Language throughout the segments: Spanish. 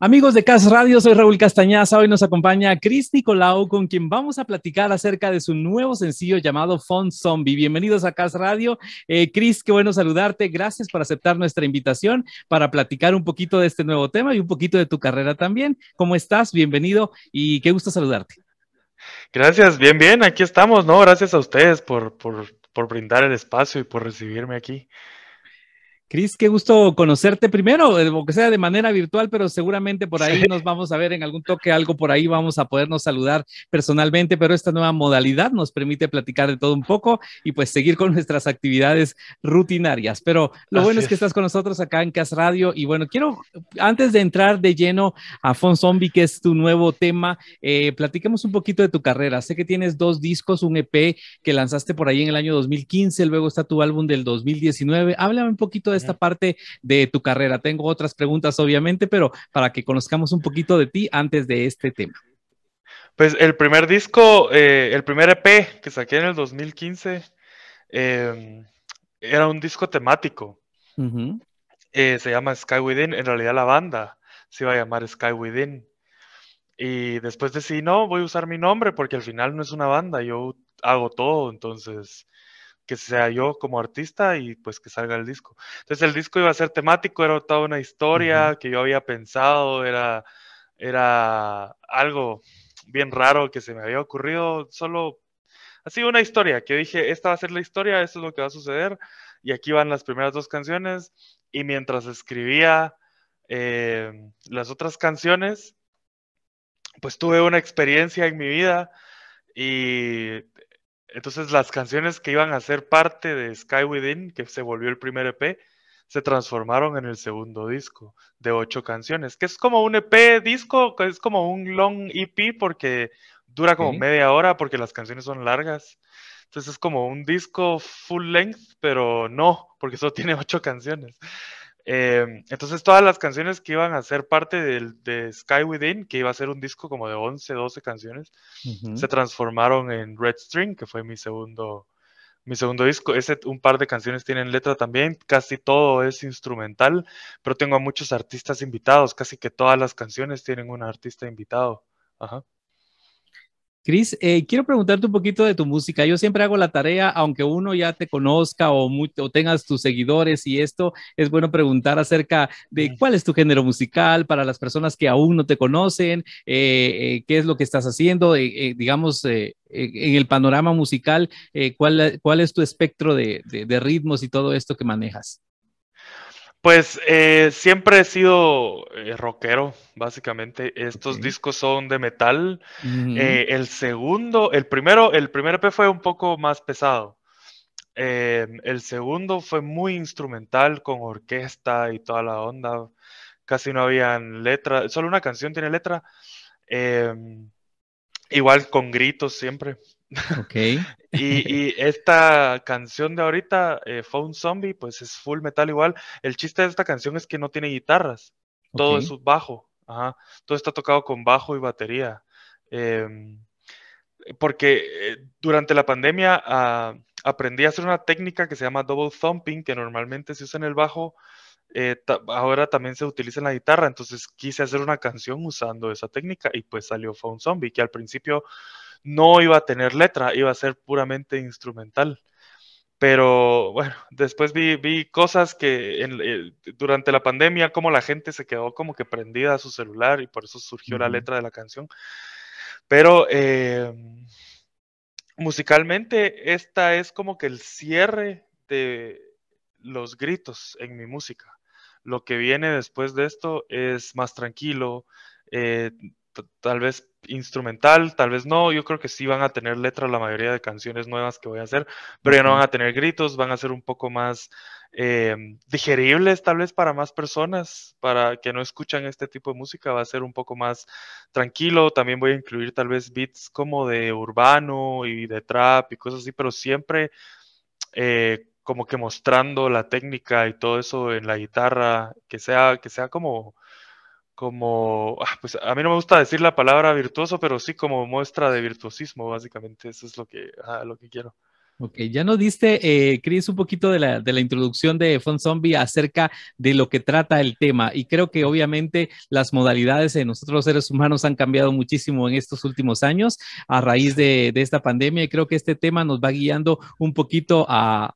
Amigos de Cas Radio, soy Raúl Castañaza. Hoy nos acompaña Cris Nicolau, con quien vamos a platicar acerca de su nuevo sencillo llamado Font Zombie. Bienvenidos a Cas Radio. Eh, Chris, qué bueno saludarte. Gracias por aceptar nuestra invitación para platicar un poquito de este nuevo tema y un poquito de tu carrera también. ¿Cómo estás? Bienvenido y qué gusto saludarte. Gracias, bien, bien. Aquí estamos, ¿no? Gracias a ustedes por, por, por brindar el espacio y por recibirme aquí. Cris, qué gusto conocerte primero, aunque eh, sea de manera virtual, pero seguramente por ahí nos vamos a ver en algún toque, algo por ahí vamos a podernos saludar personalmente, pero esta nueva modalidad nos permite platicar de todo un poco y pues seguir con nuestras actividades rutinarias. Pero lo bueno es, que estás con nosotros acá en Cas Radio y bueno, quiero, antes de entrar de lleno a Fon Zombie, que es tu nuevo tema, eh, platiquemos un poquito de tu carrera. Sé que tienes dos discos, un EP que lanzaste por ahí en el año 2015, luego está tu álbum del 2019. Háblame un poquito de esta parte de tu carrera. Tengo otras preguntas, obviamente, pero para que conozcamos un poquito de ti antes de este tema. Pues el primer disco, eh, el primer EP que saqué en el 2015, em, era un disco temático. Eh, se llama Sky Within. En realidad la banda se iba a llamar Sky Within. Y después de decidí, no, voy a usar mi nombre porque al final no es una banda, yo hago todo, entonces que sea yo como artista y pues que salga el disco. Entonces el disco iba a ser temático, era toda una historia que yo había pensado, era, era algo bien raro que se me había ocurrido, solo así una historia, que dije, esta va a ser la historia, esto es lo que va a suceder, y aquí van las primeras dos canciones, y mientras escribía eh, las otras canciones, pues tuve una experiencia en mi vida y entonces las canciones que iban a ser parte de Sky Within, que se volvió el primer EP, se transformaron en el segundo disco de ocho canciones, que es como un EP disco, es como un long EP porque dura como media hora porque las canciones son largas. Entonces es como un disco full length, pero no, porque solo tiene ocho canciones. Eh, entonces todas las canciones que iban a ser parte del, de Sky Within, que iba a ser un disco como de 11, 12 canciones, se transformaron en Red String, que fue mi segundo, mi segundo disco. Ese, un par de canciones tienen letra también, casi todo es instrumental, pero tengo a muchos artistas invitados, casi que todas las canciones tienen un artista invitado. Ajá. Cris, eh, quiero preguntarte un poquito de tu música. Yo siempre hago la tarea, aunque uno ya te conozca o, tengas tus seguidores y esto, es bueno preguntar acerca de cuál es tu género musical para las personas que aún no te conocen, eh, eh, qué es lo que estás haciendo, digamos, en el panorama musical, cuál, es tu espectro de ritmos y todo esto que manejas. Pues eh, siempre he sido eh, rockero, básicamente. Estos discos son de metal. Eh, el segundo, el primero, el primer EP fue un poco más pesado. el segundo fue muy instrumental con orquesta y toda la onda. Casi no habían letra, solo una canción tiene letra. Em, igual con gritos siempre. Ok. y, esta canción de ahorita, eh, Phone Zombie, pues es full metal igual. El chiste de esta canción es que no tiene guitarras, todo es bajo, ajá. todo está tocado con bajo y batería. Em, porque eh, durante la pandemia ah, aprendí a hacer una técnica que se llama double thumping, que normalmente se usa en el bajo, eh, ahora también se utiliza en la guitarra, entonces quise hacer una canción usando esa técnica y pues salió Phone Zombie, que al principio no iba a tener letra, iba a ser puramente instrumental. Pero bueno, después vi, cosas que eh, durante la pandemia, como la gente se quedó como que prendida a su celular y por eso surgió la letra de la canción. Pero eh, musicalmente, esta es como que el cierre de los gritos en mi música. Lo que viene después de esto es más tranquilo, eh, tal vez instrumental, tal vez no, yo creo que sí van a tener letras la mayoría de canciones nuevas que voy a hacer, pero ya no van a tener gritos, van a ser un poco más em, digeribles tal vez para más personas, para que no escuchan este tipo de música, va a ser un poco más tranquilo, también voy a incluir tal vez beats como de urbano y de trap y cosas así, pero siempre... Eh, como que mostrando la técnica y todo eso en la guitarra, que sea, que sea como, como, ah, pues a mí no me gusta decir la palabra virtuoso, pero sí como muestra de virtuosismo, básicamente, eso es lo que, lo que quiero. Ok, ya nos diste, eh, Chris, un poquito de la, de la introducción de Fon Zombie acerca de lo que trata el tema. Y creo que obviamente las modalidades de nosotros los seres humanos han cambiado muchísimo en estos últimos años a raíz de, esta pandemia. Y creo que este tema nos va guiando un poquito a,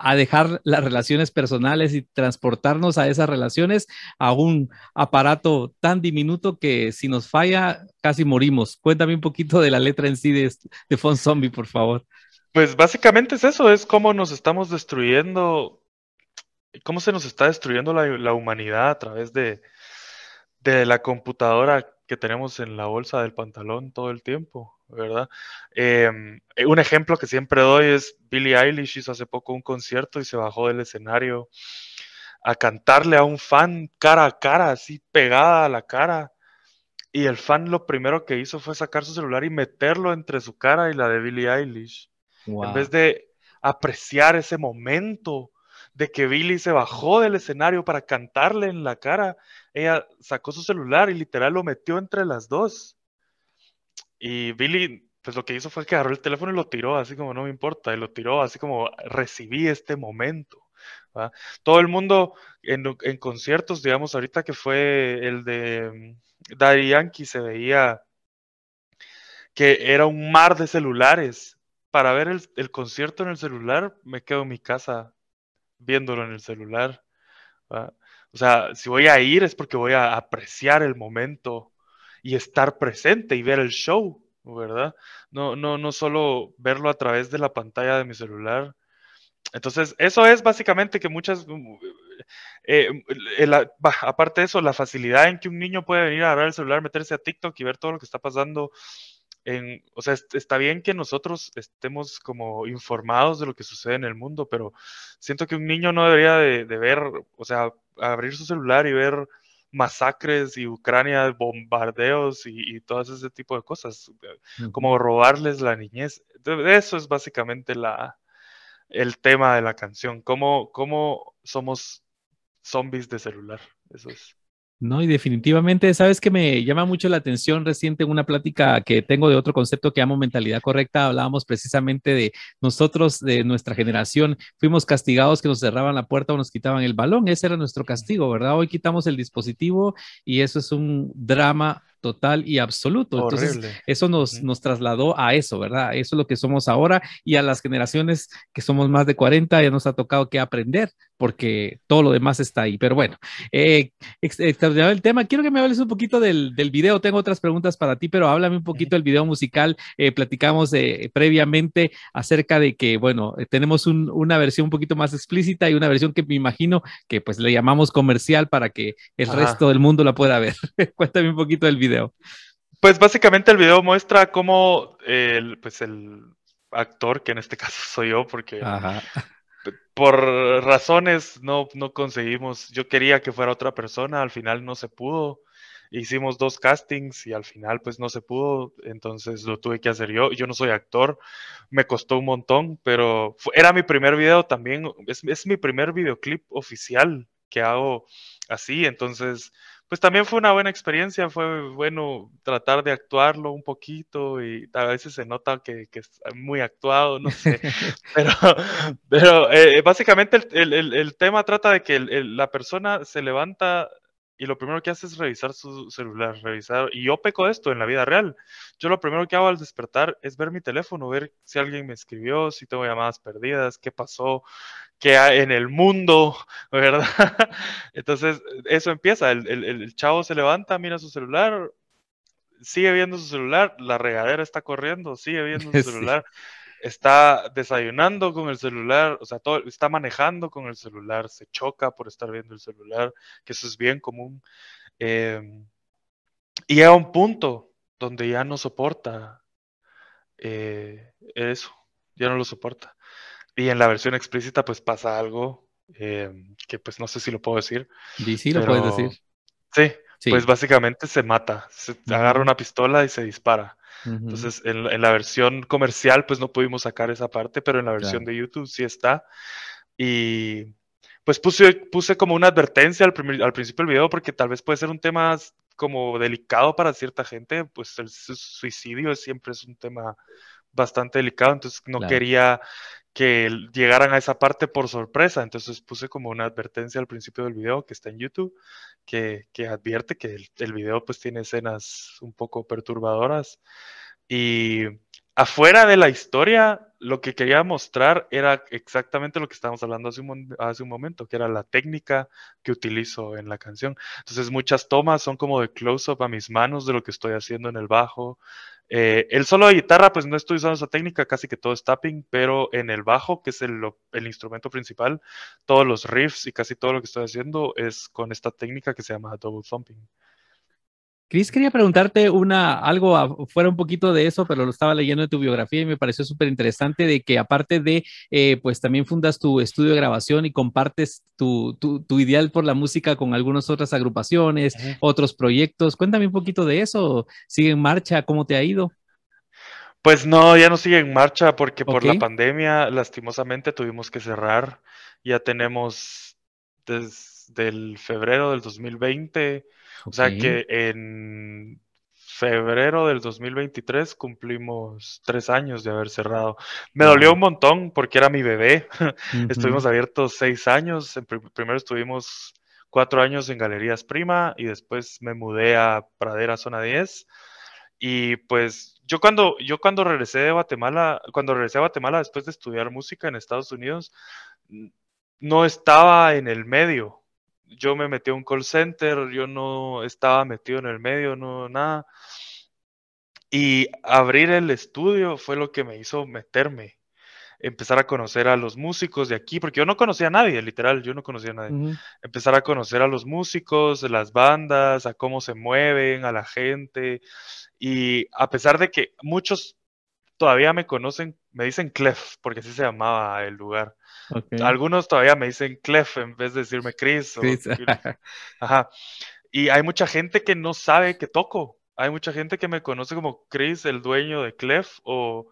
a dejar las relaciones personales y transportarnos a esas relaciones a un aparato tan diminuto que si nos falla casi morimos. Cuéntame un poquito de la letra en sí de, de Zombie, por favor. Pues básicamente es eso, es cómo nos estamos destruyendo, cómo se nos está destruyendo la, humanidad a través de, de la computadora que tenemos en la bolsa del pantalón todo el tiempo, ¿verdad? Em, eh, un ejemplo que siempre doy es Billie Eilish hizo hace poco un concierto y se bajó del escenario a cantarle a un fan cara a cara, así pegada a la cara. Y el fan lo primero que hizo fue sacar su celular y meterlo entre su cara y la de Billie Eilish. En vez de apreciar ese momento de que Billie se bajó del escenario para cantarle en la cara ella sacó su celular y literal lo metió entre las dos. Y Billy, pues lo que hizo fue que agarró el teléfono y lo tiró, así como no me importa, y lo tiró, así como recibí este momento. Todo el mundo en, en, conciertos, digamos, ahorita que fue el de mm, Daddy Yankee, se veía que era un mar de celulares. Para ver el, concierto en el celular, me quedo en mi casa viéndolo en el celular. O sea, si voy a ir es porque voy a apreciar el momento y estar presente y ver el show, ¿verdad? No, no, no solo verlo a través de la pantalla de mi celular. Entonces, eso es básicamente que muchas, mm, eh, mm, eh, aparte de eso, la facilidad en que un niño puede venir a ver el celular, meterse a TikTok y ver todo lo que está pasando o sea, está bien que nosotros estemos como informados de lo que sucede en el mundo, pero siento que un niño no debería de, ver, o sea, abrir su celular y ver masacres y Ucrania, bombardeos y, y todo ese tipo de cosas, eh, como robarles la niñez. Eso es básicamente la, el tema de la canción, cómo, cómo somos zombies de celular. Eso es. No, y definitivamente, sabes que me llama mucho la atención reciente una plática que tengo de otro concepto que llamo mentalidad correcta, hablábamos precisamente de nosotros, de nuestra generación, fuimos castigados que nos cerraban la puerta o nos quitaban el balón, ese era nuestro castigo, ¿verdad? Hoy quitamos el dispositivo y eso es un drama total y absoluto. Entonces, eso nos, nos trasladó a eso, ¿verdad? Eso es lo que somos ahora y a las generaciones que somos más de 40 ya nos ha tocado que aprender porque todo lo demás está ahí. Pero bueno, eh, extraordinario el tema. Quiero que me hables un poquito del, del, video. Tengo otras preguntas para ti, pero háblame un poquito del video musical. Eh, platicamos eh, previamente acerca de que, bueno, eh, tenemos una versión un poquito más explícita y una versión que me imagino que pues le llamamos comercial para que el resto del mundo la pueda ver. Cuéntame un poquito del video. Pues básicamente el video muestra cómo eh, el, pues el actor, que en este caso soy yo, porque por razones no, no conseguimos, yo quería que fuera otra persona, al final no se pudo hicimos dos castings y al final pues no se pudo, entonces lo tuve que hacer yo. Yo no soy actor, me costó un montón, pero era mi primer video también, es, es, mi primer videoclip oficial que hago así, entonces pues también fue una buena experiencia, fue bueno tratar de actuarlo un poquito y a veces se nota que, que es muy actuado, no sé, pero, eh, eh, básicamente el, tema trata de que la persona se levanta y lo primero que hace es revisar su celular, revisar, y yo peco esto en la vida real, yo lo primero que hago al despertar es ver mi teléfono, ver si alguien me escribió, si tengo llamadas perdidas, qué pasó, que hay en el mundo, ¿verdad? Entonces, eso empieza, el, el, chavo se levanta, mira su celular, sigue viendo su celular, la regadera está corriendo, sigue viendo su celular, está desayunando con el celular, o sea, todo, está manejando con el celular, se choca por estar viendo el celular, que eso es bien común. Eh, y llega un punto donde ya no soporta eh, eso, ya no lo soporta. Y en la versión explícita pues pasa algo em, que pues no sé si lo puedo decir. Sí, sí, lo puedes decir. Sí, pues básicamente se mata, se agarra una pistola y se dispara. Entonces, en, la versión comercial, pues no pudimos sacar esa parte, pero en la versión de YouTube sí está. Y pues puse, puse como una advertencia al, al principio del video, porque tal vez puede ser un tema como delicado para cierta gente, pues el suicidio siempre es un tema bastante delicado, entonces no quería que llegaran a esa parte por sorpresa. Entonces puse como una advertencia al principio del video que está en YouTube, que, advierte que el, el, video pues tiene escenas un poco perturbadoras. Y afuera de la historia, lo que quería mostrar era exactamente lo que estábamos hablando hace un, momento, que era la técnica que utilizo en la canción. Entonces muchas tomas son como de close-up a mis manos de lo que estoy haciendo en el bajo. Eh, el solo de guitarra, pues no estoy usando esa técnica, casi que todo es tapping, pero en el bajo, que es el, el instrumento principal, todos los riffs y casi todo lo que estoy haciendo es con esta técnica que se llama double thumping. Cris, quería preguntarte una, algo fuera un poquito de eso, pero lo estaba leyendo de tu biografía y me pareció súper interesante de que aparte de, eh, pues también fundas tu estudio de grabación y compartes tu, ideal por la música con algunas otras agrupaciones, otros proyectos. Cuéntame un poquito de eso. ¿Sigue en marcha? ¿Cómo te ha ido? Pues no, ya no sigue en marcha porque por la pandemia lastimosamente tuvimos que cerrar. Ya tenemos desde el febrero del 2020 o sea que en febrero del 2023 cumplimos tres años de haber cerrado. Me dolió un montón porque era mi bebé. Estuvimos abiertos seis años. primero estuvimos cuatro años en Galerías Prima y después me mudé a Pradera Zona 10. Y pues yo cuando, yo cuando regresé de Guatemala, cuando regresé a Guatemala después de estudiar música en Estados Unidos, no estaba en el medio yo me metí a un call center, yo no estaba metido en el medio, no nada. Y abrir el estudio fue lo que me hizo meterme, empezar a conocer a los músicos de aquí, porque yo no conocía a nadie, literal, yo no conocía a nadie. Empezar a conocer a los músicos, las bandas, a cómo se mueven, a la gente. Y a pesar de que muchos todavía me conocen, me dicen Clef, porque así se llamaba el lugar. Algunos todavía me dicen Clef en vez de decirme Chris. Ajá. Y hay mucha gente que no sabe que toco. Hay mucha gente que me conoce como Chris, el dueño de Clef, o,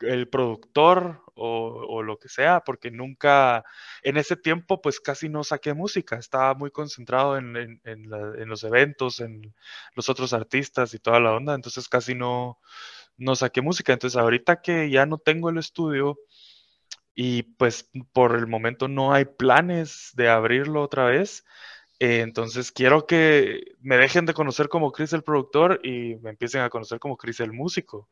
el productor, o, lo que sea, porque nunca, en ese tiempo pues casi no saqué música, estaba muy concentrado en, en, en, los eventos, en los otros artistas y toda la onda, entonces casi no, no saqué música, entonces ahorita que ya no tengo el estudio, y pues por el momento no hay planes de abrirlo otra vez. Eh, entonces quiero que me dejen de conocer como Chris el productor y me empiecen a conocer como Chris el músico.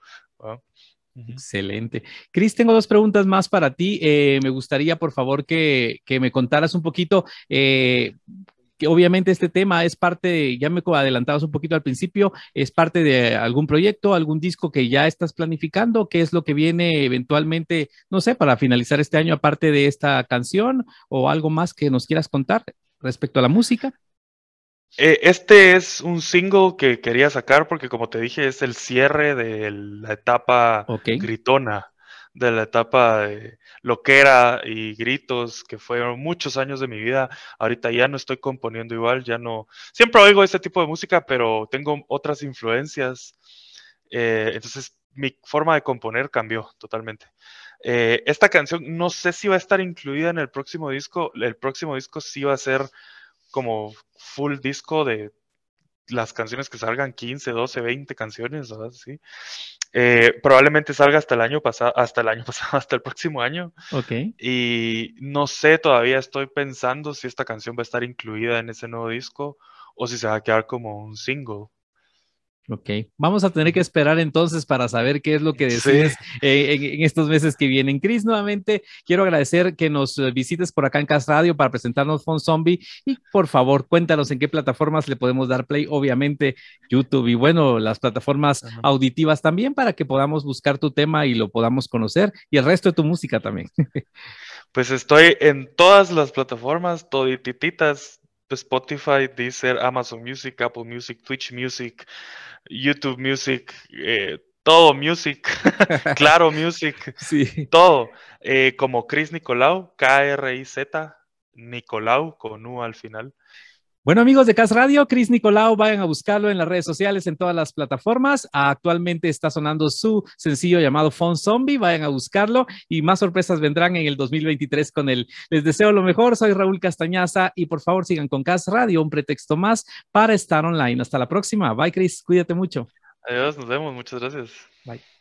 Excelente. Chris, tengo dos preguntas más para ti. Eh, me gustaría, por favor, que, me contaras un poquito eh, obviamente este tema es parte, ya me adelantabas un poquito al principio, es parte de algún proyecto, algún disco que ya estás planificando, qué es lo que viene eventualmente, no sé, para finalizar este año, aparte de esta canción o algo más que nos quieras contar respecto a la música. Eh, este es un single que quería sacar porque como te dije es el cierre de la etapa gritona de la etapa de loquera y gritos, que fueron muchos años de mi vida. Ahorita ya no estoy componiendo igual, ya no. Siempre oigo este tipo de música, pero tengo otras influencias. Eh, entonces, mi forma de componer cambió totalmente. Eh, esta canción no sé si va a estar incluida en el próximo disco. El próximo disco sí va a ser como full disco de las canciones que salgan 15, 12, 20 canciones, eh, probablemente salga hasta el año pasado, hasta el año pasado, hasta el próximo año. Ok. Y no sé, todavía estoy pensando si esta canción va a estar incluida en ese nuevo disco o si se va a quedar como un single. Ok, vamos a tener que esperar entonces para saber qué es lo que decides eh, en, estos meses que vienen. Cris, nuevamente quiero agradecer que nos eh, visites por acá en Cas Radio para presentarnos Fon Zombie y por favor cuéntanos en qué plataformas le podemos dar play, obviamente YouTube y bueno, las plataformas auditivas también para que podamos buscar tu tema y lo podamos conocer y el resto de tu música también. Pues estoy en todas las plataformas, todititas, Spotify, Deezer, Amazon Music, Apple Music, Twitch Music, YouTube Music, eh, todo Music, Claro Music, sí. todo. Eh, como Chris Nicolau, K-R-I-Z, Nicolau con U al final. Bueno, amigos de Cas Radio, Chris Nicolau, vayan a buscarlo en las redes sociales, en todas las plataformas. Ah, actualmente está sonando su sencillo llamado Phone Zombie, vayan a buscarlo y más sorpresas vendrán en el 2023 con él. Les deseo lo mejor, soy Raúl Castañaza y por favor sigan con Cas Radio, un pretexto más para estar online. Hasta la próxima. Bye, Chris, cuídate mucho. Adiós, nos vemos, muchas gracias. Bye.